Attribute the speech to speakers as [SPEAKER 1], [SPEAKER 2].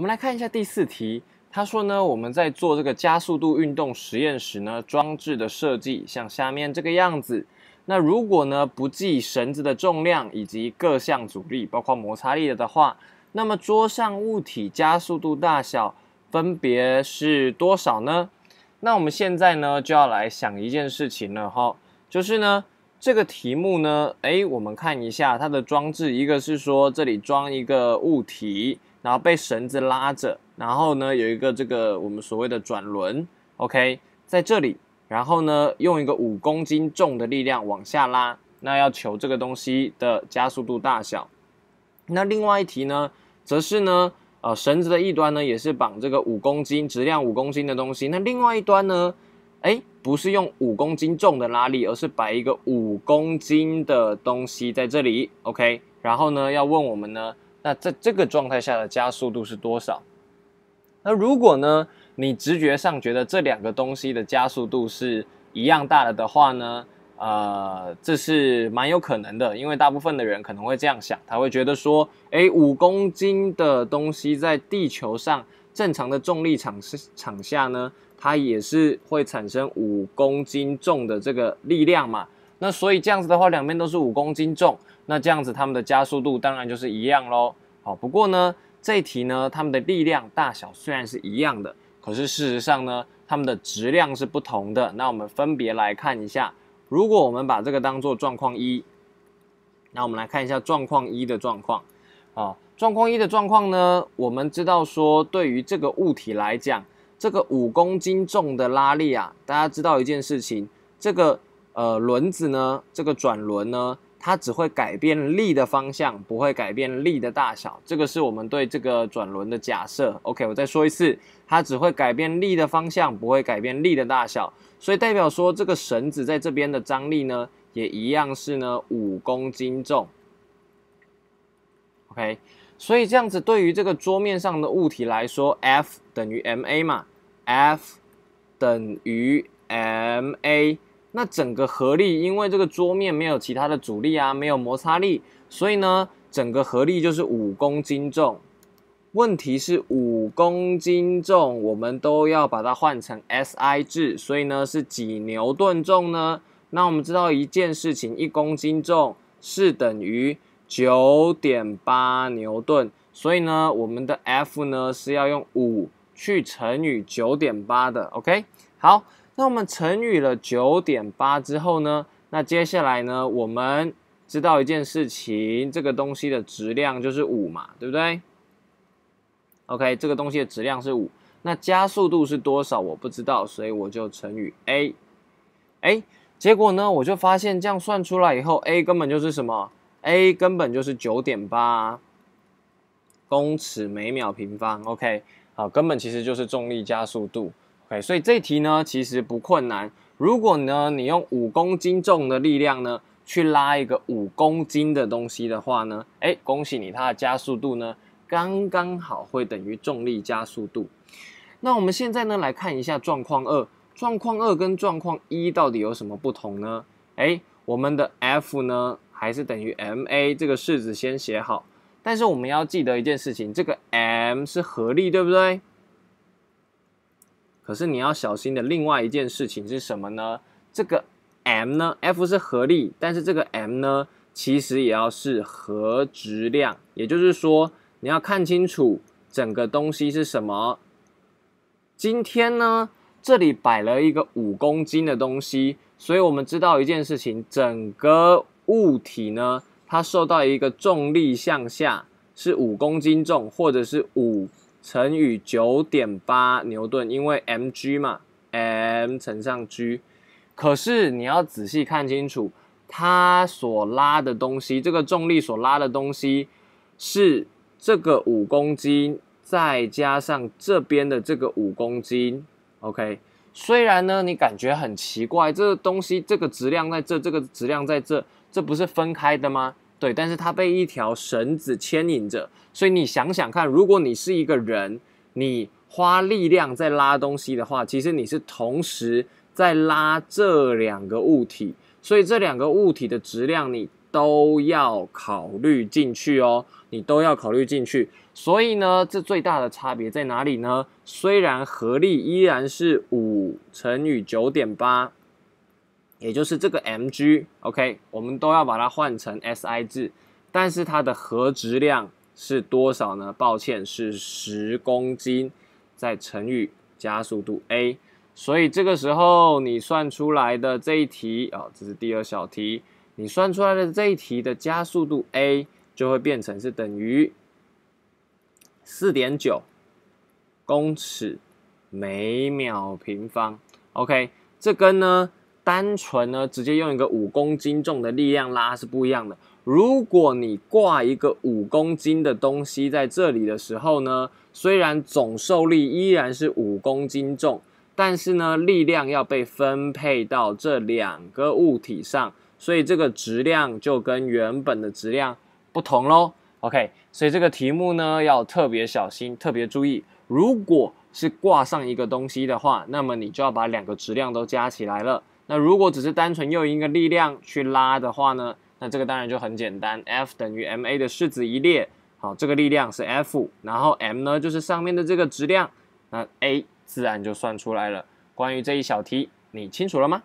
[SPEAKER 1] 我们来看一下第四题，他说呢，我们在做这个加速度运动实验时呢，装置的设计像下面这个样子。那如果呢不计绳子的重量以及各项阻力，包括摩擦力的话，那么桌上物体加速度大小分别是多少呢？那我们现在呢就要来想一件事情了哈，就是呢这个题目呢，诶，我们看一下它的装置，一个是说这里装一个物体。然后被绳子拉着，然后呢有一个这个我们所谓的转轮，OK，在这里，然后呢用一个五公斤重的力量往下拉，那要求这个东西的加速度大小。那另外一题呢，则是呢，呃，绳子的一端呢也是绑这个五公斤质量五公斤的东西，那另外一端呢，哎，不是用五公斤重的拉力，而是摆一个五公斤的东西在这里，OK，然后呢要问我们呢。那在这个状态下的加速度是多少？那如果呢，你直觉上觉得这两个东西的加速度是一样大的的话呢？呃，这是蛮有可能的，因为大部分的人可能会这样想，他会觉得说，哎，五公斤的东西在地球上正常的重力场场下呢，它也是会产生五公斤重的这个力量嘛。那所以这样子的话，两边都是五公斤重，那这样子它们的加速度当然就是一样喽。好，不过呢，这一题呢，它们的力量大小虽然是一样的，可是事实上呢，它们的质量是不同的。那我们分别来看一下，如果我们把这个当做状况一，那我们来看一下状况一的状况。啊，状况一的状况呢，我们知道说，对于这个物体来讲，这个五公斤重的拉力啊，大家知道一件事情，这个。呃，轮子呢？这个转轮呢？它只会改变力的方向，不会改变力的大小。这个是我们对这个转轮的假设。OK，我再说一次，它只会改变力的方向，不会改变力的大小。所以代表说，这个绳子在这边的张力呢，也一样是呢五公斤重。OK，所以这样子对于这个桌面上的物体来说，F 等于 ma 嘛？F 等于 ma。那整个合力，因为这个桌面没有其他的阻力啊，没有摩擦力，所以呢，整个合力就是五公斤重。问题是五公斤重，我们都要把它换成 S I 制，所以呢是几牛顿重呢？那我们知道一件事情，一公斤重是等于九点八牛顿，所以呢，我们的 F 呢是要用五去乘以九点八的。OK，好。那我们乘以了九点八之后呢？那接下来呢？我们知道一件事情，这个东西的质量就是五嘛，对不对？OK，这个东西的质量是五。那加速度是多少？我不知道，所以我就乘以 a。哎，结果呢？我就发现这样算出来以后，a 根本就是什么？a 根本就是九点八，公尺每秒平方。OK，好，根本其实就是重力加速度。哎，所以这题呢其实不困难。如果呢你用五公斤重的力量呢去拉一个五公斤的东西的话呢，哎，恭喜你，它的加速度呢刚刚好会等于重力加速度。那我们现在呢来看一下状况二，状况二跟状况一到底有什么不同呢？哎，我们的 F 呢还是等于 ma 这个式子先写好，但是我们要记得一件事情，这个 m 是合力，对不对？可是你要小心的另外一件事情是什么呢？这个 m 呢？F 是合力，但是这个 m 呢，其实也要是合质量，也就是说你要看清楚整个东西是什么。今天呢，这里摆了一个五公斤的东西，所以我们知道一件事情，整个物体呢，它受到一个重力向下，是五公斤重，或者是五。乘以九点八牛顿，因为 m g 嘛，m 乘上 g。可是你要仔细看清楚，它所拉的东西，这个重力所拉的东西是这个五公斤，再加上这边的这个五公斤。OK，虽然呢，你感觉很奇怪，这个东西这个质量在这，这个质量在这，这不是分开的吗？对，但是它被一条绳子牵引着，所以你想想看，如果你是一个人，你花力量在拉东西的话，其实你是同时在拉这两个物体，所以这两个物体的质量你都要考虑进去哦，你都要考虑进去。所以呢，这最大的差别在哪里呢？虽然合力依然是五乘以九点八。也就是这个 m g，OK，我们都要把它换成 SI 制，但是它的核质量是多少呢？抱歉，是十公斤，再乘以加速度 a，所以这个时候你算出来的这一题啊，这是第二小题，你算出来的这一题的加速度 a 就会变成是等于四点九公尺每秒平方，OK，这根呢？单纯呢，直接用一个五公斤重的力量拉是不一样的。如果你挂一个五公斤的东西在这里的时候呢，虽然总受力依然是五公斤重，但是呢，力量要被分配到这两个物体上，所以这个质量就跟原本的质量不同喽。OK，所以这个题目呢要特别小心，特别注意。如果是挂上一个东西的话，那么你就要把两个质量都加起来了。那如果只是单纯用一个力量去拉的话呢？那这个当然就很简单，F 等于 ma 的式子一列，好，这个力量是 F，然后 m 呢就是上面的这个质量，那 a 自然就算出来了。关于这一小题，你清楚了吗？